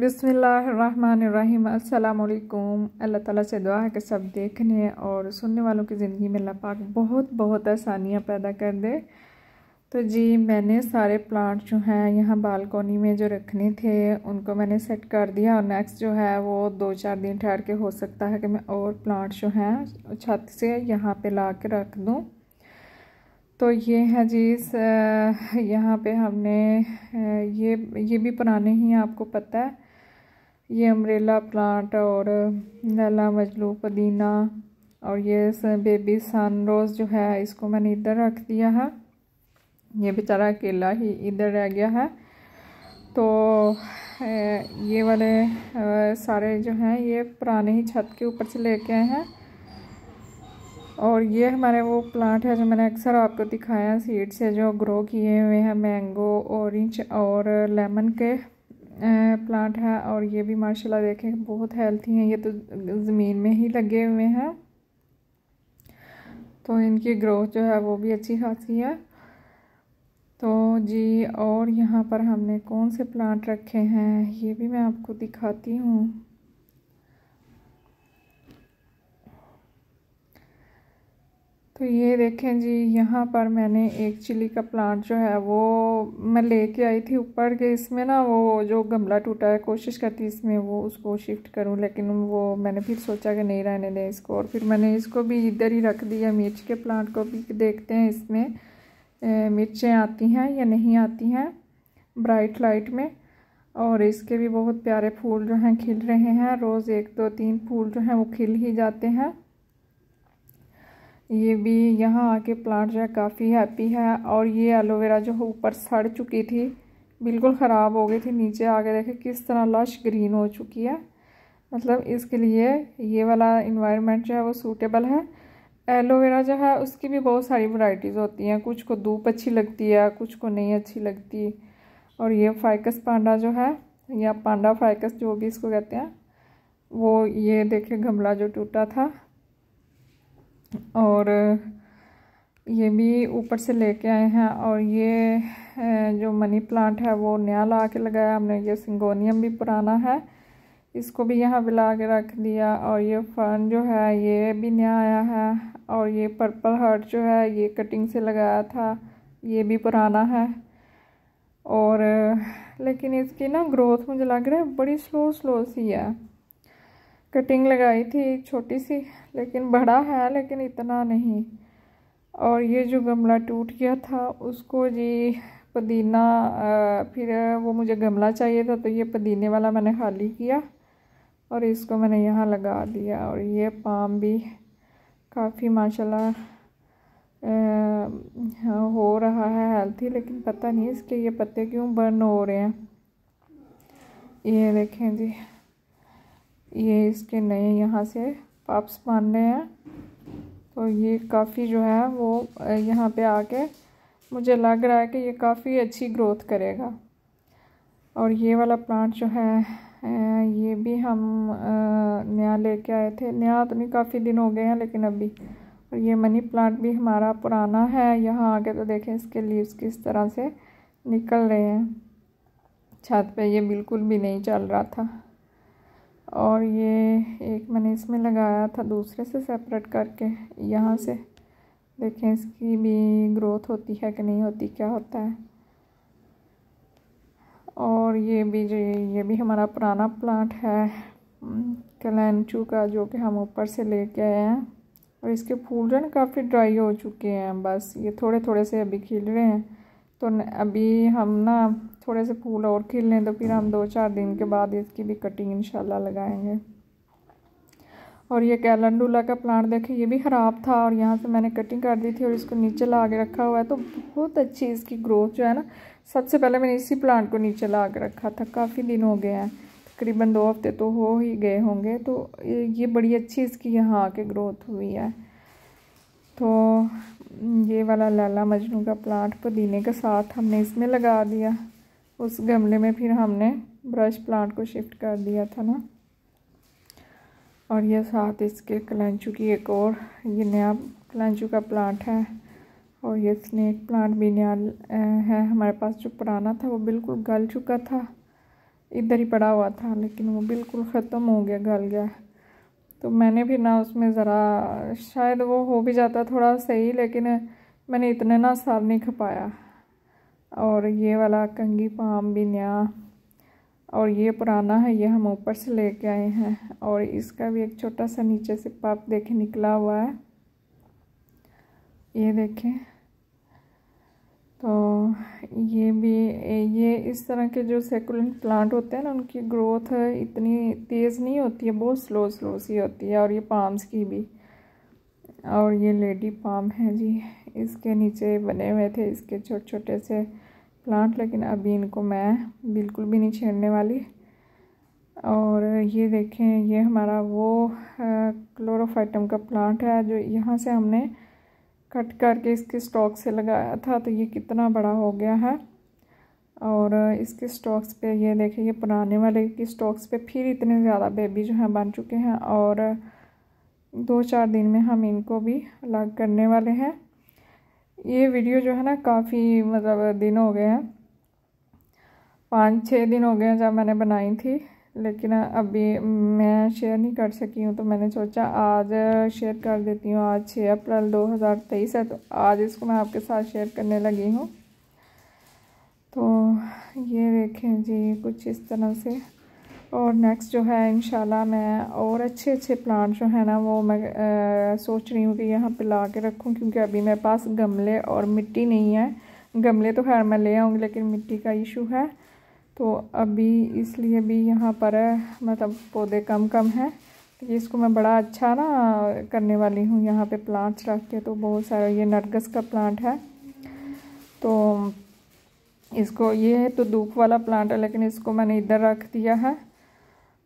बिसमीम् अल्लाम अल्लाह ताला से दुआ है कि सब देखने और सुनने वालों की ज़िंदगी में अल्लाह पाक बहुत बहुत आसानियाँ पैदा कर दे तो जी मैंने सारे प्लांट जो हैं यहाँ बालकोनी में जो रखने थे उनको मैंने सेट कर दिया और नेक्स्ट जो है वो दो चार दिन ठहर के हो सकता है कि मैं और प्लांट जो हैं छत से यहाँ पे ला के रख दूँ तो ये है जी यहाँ पे हमने ये ये भी पुराने ही आपको पता है ये अम्ब्रेला प्लांट और लला मजलू पुदीना और ये बेबी सन रोज़ जो है इसको मैंने इधर रख दिया है ये बेचारा अकेला ही इधर रह गया है तो ये वाले सारे जो हैं ये पुराने ही छत के ऊपर से लेके आए हैं और ये हमारे वो प्लांट है जो मैंने अक्सर आपको दिखाया सीड से जो ग्रो किए हुए हैं मैंगो ऑरेंज और लेमन के प्लांट है और ये भी माशाल्लाह देखें बहुत हेल्थी हैं ये तो ज़मीन में ही लगे हुए हैं तो इनकी ग्रोथ जो है वो भी अच्छी खासी है तो जी और यहाँ पर हमने कौन से प्लांट रखे हैं ये भी मैं आपको दिखाती हूँ तो ये देखें जी यहाँ पर मैंने एक चिली का प्लांट जो है वो मैं लेके आई थी ऊपर के इसमें ना वो जो गमला टूटा है कोशिश करती इसमें वो उसको शिफ्ट करूँ लेकिन वो मैंने फिर सोचा कि नहीं रहने दें इसको और फिर मैंने इसको भी इधर ही रख दिया मिर्च के प्लांट को भी देखते हैं इसमें मिर्चें आती हैं या नहीं आती हैं ब्राइट लाइट में और इसके भी बहुत प्यारे फूल जो हैं खिल रहे हैं रोज़ एक दो तीन फूल जो हैं वो खिल ही जाते हैं ये भी यहाँ आके प्लांट जो है काफ़ी हैप्पी है और ये एलोवेरा जो है ऊपर सड़ चुकी थी बिल्कुल ख़राब हो गई थी नीचे आके देखें किस तरह लश ग्रीन हो चुकी है मतलब इसके लिए ये वाला इन्वायरमेंट जो है वो सूटेबल है एलोवेरा जो है उसकी भी बहुत सारी वैरायटीज़ होती हैं कुछ को धूप अच्छी लगती है कुछ को नहीं अच्छी लगती और ये फाइकस पांडा जो है या पांडा फाइकस जो भी इसको कहते हैं वो ये देखे गमला जो टूटा था और ये भी ऊपर से लेके आए हैं और ये जो मनी प्लांट है वो नया ला के लगाया हमने ये सिंगोनियम भी पुराना है इसको भी यहाँ मिला के रख दिया और ये फर्न जो है ये भी नया आया है और ये पर्पल हर्ट जो है ये कटिंग से लगाया था ये भी पुराना है और लेकिन इसकी ना ग्रोथ मुझे लग रहा है बड़ी स्लो स्लो सी है कटिंग लगाई थी छोटी सी लेकिन बड़ा है लेकिन इतना नहीं और ये जो गमला टूट गया था उसको जी पुदीना फिर वो मुझे गमला चाहिए था तो ये पुदीने वाला मैंने खाली किया और इसको मैंने यहाँ लगा दिया और ये पाम भी काफ़ी माशाल्लाह हो रहा है हेल्थी लेकिन पता नहीं इसके ये पत्ते क्यों बर्न हो रहे हैं ये देखें जी ये इसके नए यहाँ से पाप्स रहे हैं तो ये काफ़ी जो है वो यहाँ पे आके मुझे लग रहा है कि ये काफ़ी अच्छी ग्रोथ करेगा और ये वाला प्लांट जो है ये भी हम नया लेके आए थे नया तो नहीं काफ़ी दिन हो गए हैं लेकिन अभी और ये मनी प्लांट भी हमारा पुराना है यहाँ आके तो देखें इसके लीव्स किस तरह से निकल रहे हैं छत पे ये बिल्कुल भी नहीं चल रहा था और ये एक मैंने इसमें लगाया था दूसरे से सेपरेट करके यहाँ से देखें इसकी भी ग्रोथ होती है कि नहीं होती क्या होता है और ये भी जो ये भी हमारा पुराना प्लांट है कलैनचू का जो कि हम ऊपर से ले कर आए हैं और इसके फूल जो काफ़ी ड्राई हो चुके हैं बस ये थोड़े थोड़े से अभी खिल रहे हैं तो अभी हम ना थोड़े से फूल और खिल लें तो फिर हम दो चार दिन के बाद इसकी भी कटिंग इनशाला लगाएंगे और ये कैलंडूला का प्लांट देखें ये भी ख़राब था और यहाँ से मैंने कटिंग कर दी थी और इसको नीचे ला के रखा हुआ है तो बहुत अच्छी इसकी ग्रोथ जो है ना सबसे पहले मैंने इसी प्लांट को नीचे ला के रखा था काफ़ी दिन हो गए हैं तकरीबन दो हफ्ते तो हो ही गए होंगे तो ये बड़ी अच्छी इसकी यहाँ आके ग्रोथ हुई है तो ये वाला लाला मजनू का प्लांट पुदीने के साथ हमने इसमें लगा दिया उस गमले में फिर हमने ब्रश प्लांट को शिफ्ट कर दिया था ना और ये साथ इसके कलंचू की एक और ये नया कलंचू का प्लांट है और ये स्नेक प्लांट भी नया है हमारे पास जो पुराना था वो बिल्कुल गल चुका था इधर ही पड़ा हुआ था लेकिन वो बिल्कुल ख़त्म हो गया गल गया तो मैंने भी ना उसमें ज़रा शायद वो हो भी जाता थोड़ा सही लेकिन मैंने इतने ना साल नहीं खपाया और ये वाला कंगी पाम भी नया और ये पुराना है ये हम ऊपर से लेके आए हैं और इसका भी एक छोटा सा नीचे से पाप देखे निकला हुआ है ये देखें तो ये भी ये इस तरह के जो सेकुलेंट प्लांट होते हैं ना उनकी ग्रोथ इतनी तेज़ नहीं होती है बहुत स्लो स्लो सी होती है और ये पाम्स की भी और ये लेडी पाम है जी इसके नीचे बने हुए थे इसके छोटे छोटे से प्लांट लेकिन अभी इनको मैं बिल्कुल भी नहीं छेड़ने वाली और ये देखें ये हमारा वो क्लोरोफाइटम का प्लांट है जो यहाँ से हमने कट करके इसके स्टॉक से लगाया था तो ये कितना बड़ा हो गया है और इसके स्टॉक्स पे ये देखिए ये पुराने वाले के स्टॉक्स पे फिर इतने ज़्यादा बेबी जो हैं बन चुके हैं और दो चार दिन में हम इनको भी अलग करने वाले हैं ये वीडियो जो है ना काफ़ी मतलब दिन हो गए हैं पाँच छः दिन हो गए हैं जब मैंने बनाई थी लेकिन अभी मैं शेयर नहीं कर सकी हूँ तो मैंने सोचा आज शेयर कर देती हूँ आज छः अप्रैल 2023 है तो आज इसको मैं आपके साथ शेयर करने लगी हूँ तो ये देखें जी कुछ इस तरह से और नेक्स्ट जो है इन मैं और अच्छे अच्छे प्लांट जो है ना वो मैं आ, सोच रही हूँ कि यहाँ पे ला के रखूँ क्योंकि अभी मेरे पास गमले और मिट्टी नहीं है गमले तो खैर मैं ले आऊँगी लेकिन मिट्टी का इशू है तो अभी इसलिए भी यहाँ पर मतलब पौधे कम कम हैं तो इसको मैं बड़ा अच्छा ना करने वाली हूँ यहाँ पे प्लांट्स रख के तो बहुत सारा ये नरगस का प्लांट है तो इसको ये है तो धूप वाला प्लांट है लेकिन इसको मैंने इधर रख दिया है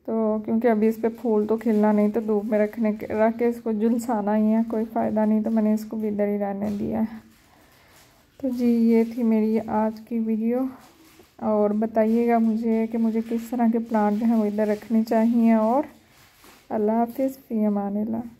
तो क्योंकि अभी इस पर फूल तो खिलना नहीं तो धूप में रखने के रख के इसको झुलसाना ही है कोई फ़ायदा नहीं तो मैंने इसको भी इधर ही रहने दिया है तो जी ये थी मेरी आज की वीडियो और बताइएगा मुझे कि मुझे किस तरह के प्लांट जो हैं वो इधर रखने चाहिए और अल्लाह हाफिज़ फ़ी अमान